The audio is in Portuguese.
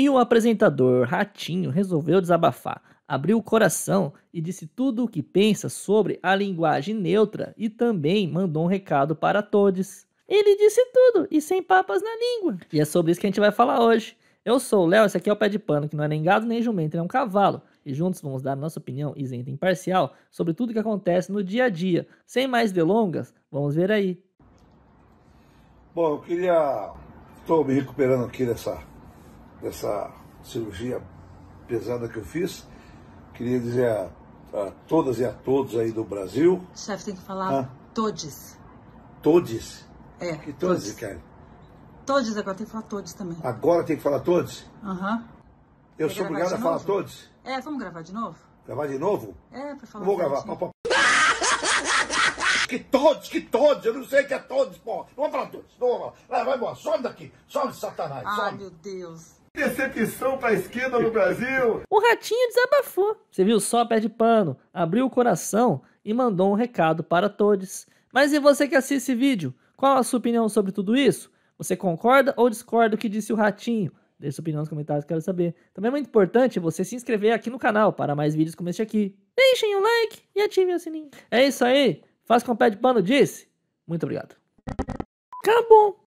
E o apresentador Ratinho resolveu desabafar, abriu o coração e disse tudo o que pensa sobre a linguagem neutra e também mandou um recado para todos. Ele disse tudo e sem papas na língua. E é sobre isso que a gente vai falar hoje. Eu sou o Léo, esse aqui é o Pé de Pano, que não é nem gado nem jumento, é um cavalo. E juntos vamos dar nossa opinião isenta e imparcial sobre tudo o que acontece no dia a dia. Sem mais delongas, vamos ver aí. Bom, eu queria. Estou me recuperando aqui dessa dessa cirurgia pesada que eu fiz. Queria dizer a, a todas e a todos aí do Brasil. Chefe, tem que falar ah. todes. Todes? É. Que todes, todes. cara? Todes, agora tem que falar todos também. Agora tem que falar todos? Aham. Uhum. Eu Quer sou obrigado a falar todos? É, vamos gravar de novo? Gravar de novo? É, pra falar. Vou gravar. que todos, que todos, eu não sei que é todos, pô. vamos falar todos, vamos lá, Vai, vai embora, sobe daqui, Sobe, satanás, some. Ai, meu Deus. Decepção pra esquerda no Brasil! O ratinho desabafou. Você viu só pé de pano, abriu o coração e mandou um recado para todos. Mas e você que assiste esse vídeo? Qual a sua opinião sobre tudo isso? Você concorda ou discorda do que disse o ratinho? Deixe sua opinião nos comentários, quero saber. Também é muito importante você se inscrever aqui no canal para mais vídeos como este aqui. Deixem um like e ativem o sininho. É isso aí. Faz com o pé de pano disse. Muito obrigado. Acabou.